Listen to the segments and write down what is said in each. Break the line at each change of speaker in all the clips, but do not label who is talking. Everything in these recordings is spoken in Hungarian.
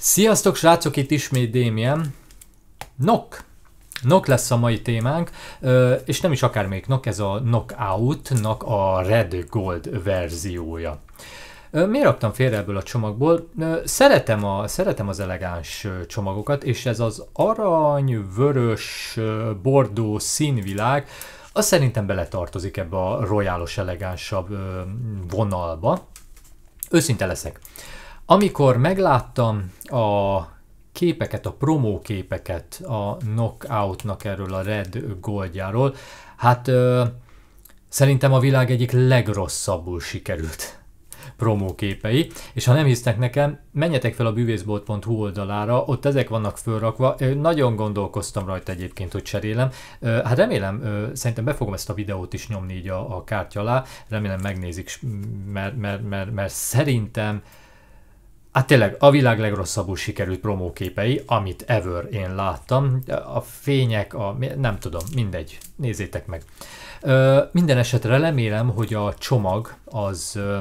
Sziasztok srácok, itt ismét Démien. Nok. Nok lesz a mai témánk, és nem is akármelyik nok, ez a Knockout-nak a Red Gold verziója. Miért raktam félre ebből a csomagból? Szeretem, a, szeretem az elegáns csomagokat, és ez az arany, vörös, bordó színvilág, az szerintem beletartozik ebbe a royálos, elegánsabb vonalba. Őszinte leszek. Amikor megláttam a képeket, a képeket a Knockoutnak erről a Red Goldjáról, hát ö, szerintem a világ egyik legrosszabbul sikerült képei, és ha nem hisznek nekem, menjetek fel a bűvészbolt.hu oldalára, ott ezek vannak fölrakva, nagyon gondolkoztam rajta egyébként, hogy cserélem, hát remélem, szerintem be fogom ezt a videót is nyomni így a, a kártya alá, remélem megnézik, mert, mert, mert, mert szerintem Hát tényleg, a világ legrosszabbul sikerült promóképei, amit ever én láttam. A fények, a, nem tudom, mindegy, nézzétek meg. Ö, minden esetre remélem, hogy a csomag az ö,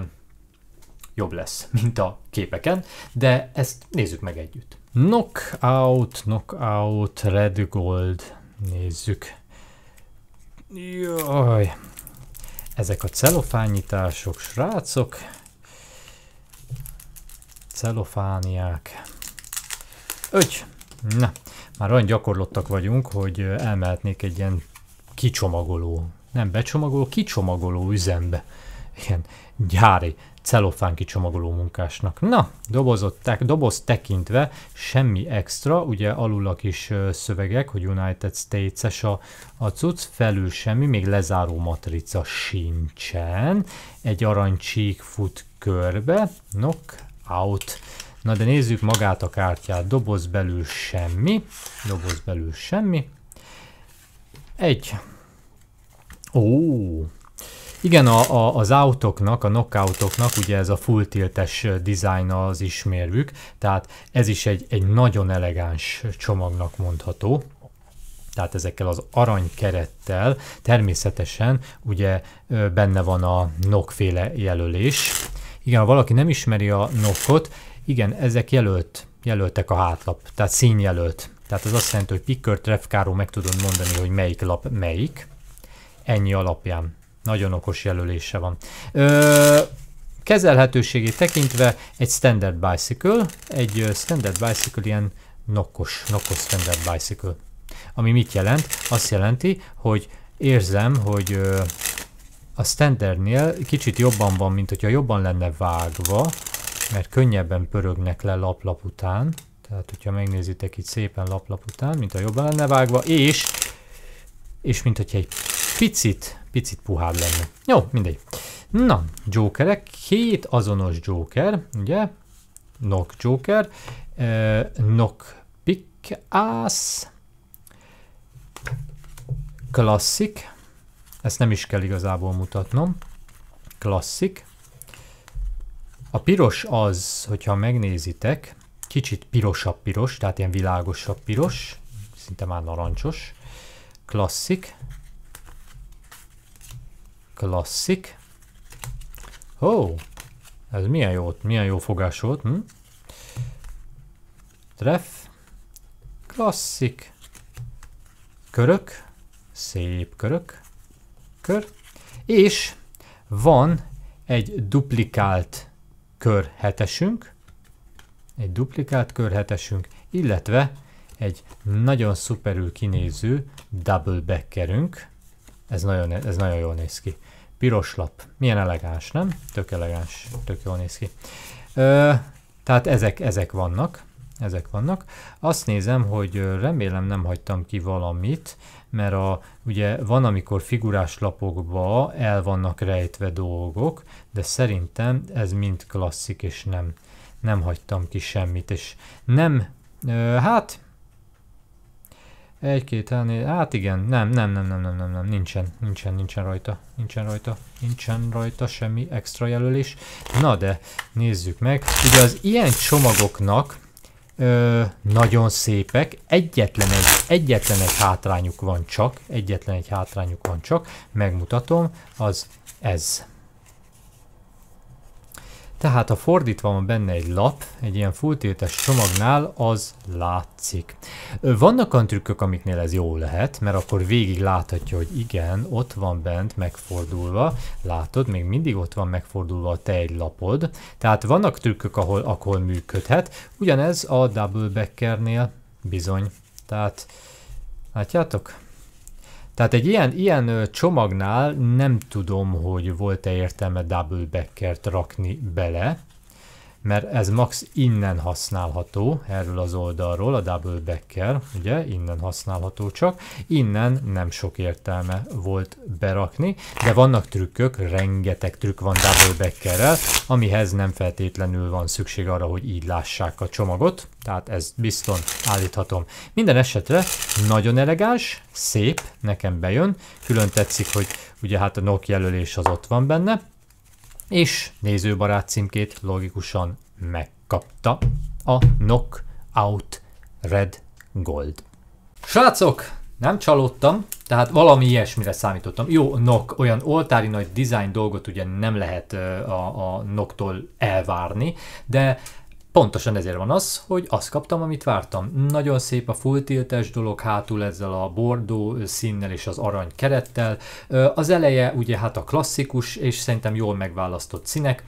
jobb lesz, mint a képeken, de ezt nézzük meg együtt. Knockout, knockout, red gold, nézzük. Jaj, ezek a celofányítások, srácok. Celofániák. Öcs! Na, már olyan gyakorlottak vagyunk, hogy elmehetnék egy ilyen kicsomagoló, nem becsomagoló, kicsomagoló üzembe. Ilyen gyári celofán kicsomagoló munkásnak. Na, dobozották, doboz tekintve semmi extra, ugye alul a kis szövegek, hogy United States-es a, a cucc, felül semmi, még lezáró matrica sincsen, egy aranycsík fut körbe, nok, out. Na de nézzük magát a kártyát. Doboz belül semmi. Doboz belül semmi. Egy. Ó. Igen, a, a, az autoknak, a knockoutoknak ugye ez a full tiltes design az ismérvük, tehát ez is egy, egy nagyon elegáns csomagnak mondható tehát ezekkel az arany kerettel természetesen ugye benne van a nokféle jelölés, igen, ha valaki nem ismeri a nokkot, igen, ezek jelölt, jelöltek a hátlap, tehát színjelölt. Tehát az azt jelenti, hogy pikkört, trefkáró meg tudod mondani, hogy melyik lap melyik. Ennyi alapján. Nagyon okos jelölése van. Ö, kezelhetőségét tekintve egy standard bicycle, egy standard bicycle ilyen nokkos, nokkos standard bicycle. Ami mit jelent? Azt jelenti, hogy érzem, hogy ö, a standardnél kicsit jobban van, mint hogyha jobban lenne vágva, mert könnyebben pörögnek le laplap -lap után. Tehát, hogyha megnézitek itt szépen laplap -lap után, mint a jobban lenne vágva, és, és mint hogyha egy picit, picit puhább lenne. Jó, mindegy. Na, Jokerek, két azonos Joker, ugye? Knock Joker, eh, Knock Pick Ass, Classic, ezt nem is kell igazából mutatnom. Klasszik. A piros az, hogyha megnézitek, kicsit pirosabb piros, tehát ilyen világosabb piros, szinte már narancsos. Klasszik. Klasszik. Ó, oh, ez milyen jó, milyen jó fogás volt. Hm? Treff. Klasszik. Körök. Szép körök kör, és van egy duplikált körhetesünk, egy duplikált körhetesünk, illetve egy nagyon szuperül kinéző double backerünk. Ez nagyon, ez nagyon jól néz ki. Piros lap. Milyen elegáns, nem? Tök elegáns, tök jól néz ki. Ö, tehát ezek, ezek vannak ezek vannak. Azt nézem, hogy remélem nem hagytam ki valamit, mert a, ugye van, amikor figurás lapokba el vannak rejtve dolgok, de szerintem ez mind klasszik, és nem, nem hagytam ki semmit, és nem, ö, hát, egy-két, hát igen, nem, nem, nem, nem, nem, nem, nem, nincsen, nincsen, nincsen rajta, nincsen rajta, nincsen rajta semmi extra jelölés. Na de, nézzük meg, ugye az ilyen csomagoknak, Ö, nagyon szépek, egyetlen egy, egyetlen egy hátrányuk van csak, egyetlen egy hátrányuk van csak, megmutatom, az ez. Tehát ha fordítva van benne egy lap, egy ilyen fulltiltes csomagnál, az látszik. Vannak olyan trükkök, amiknél ez jó lehet, mert akkor végig láthatja, hogy igen, ott van bent megfordulva, látod, még mindig ott van megfordulva a te egy lapod, tehát vannak trükkök, ahol, ahol működhet, ugyanez a double backernél bizony. Tehát látjátok? Tehát egy ilyen, ilyen csomagnál nem tudom, hogy volt-e értelme double backert rakni bele, mert ez max innen használható, erről az oldalról, a double backer, ugye, innen használható csak, innen nem sok értelme volt berakni, de vannak trükkök, rengeteg trükk van double backerrel, amihez nem feltétlenül van szükség arra, hogy így lássák a csomagot, tehát ez bizton állíthatom. Minden esetre nagyon elegáns, szép, nekem bejön, külön tetszik, hogy ugye hát a nok jelölés az ott van benne, és nézőbarát címkét logikusan megkapta a Knockout Red Gold. Srácok, nem csalódtam, tehát valami ilyesmire számítottam. Jó, NOK, olyan oltári nagy design dolgot ugye nem lehet a, a Noktól tól elvárni, de Pontosan ezért van az, hogy azt kaptam, amit vártam. Nagyon szép a full tiltes dolog hátul ezzel a bordó színnel és az arany kerettel. Az eleje ugye hát a klasszikus és szerintem jól megválasztott színek.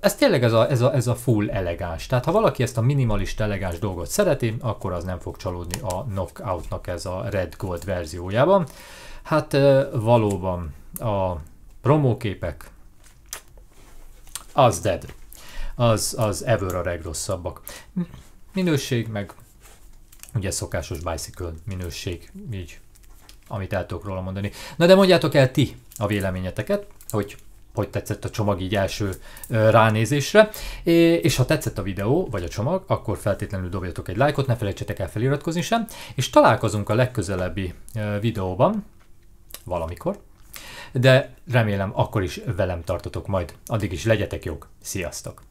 Ez tényleg ez a, ez a, ez a full elegáns. Tehát ha valaki ezt a minimalist elegáns dolgot szereti, akkor az nem fog csalódni a Knockoutnak ez a Red Gold verziójában. Hát valóban a promóképek az dead az, az ever a legrosszabbak. Minőség, meg ugye szokásos bicycle minőség, így, amit el tudok róla mondani. Na de mondjátok el ti a véleményeteket, hogy hogy tetszett a csomag így első ránézésre, és ha tetszett a videó vagy a csomag, akkor feltétlenül dobjatok egy lájkot, ne felejtsetek el feliratkozni sem, és találkozunk a legközelebbi videóban, valamikor, de remélem akkor is velem tartotok majd. Addig is legyetek jók, sziasztok!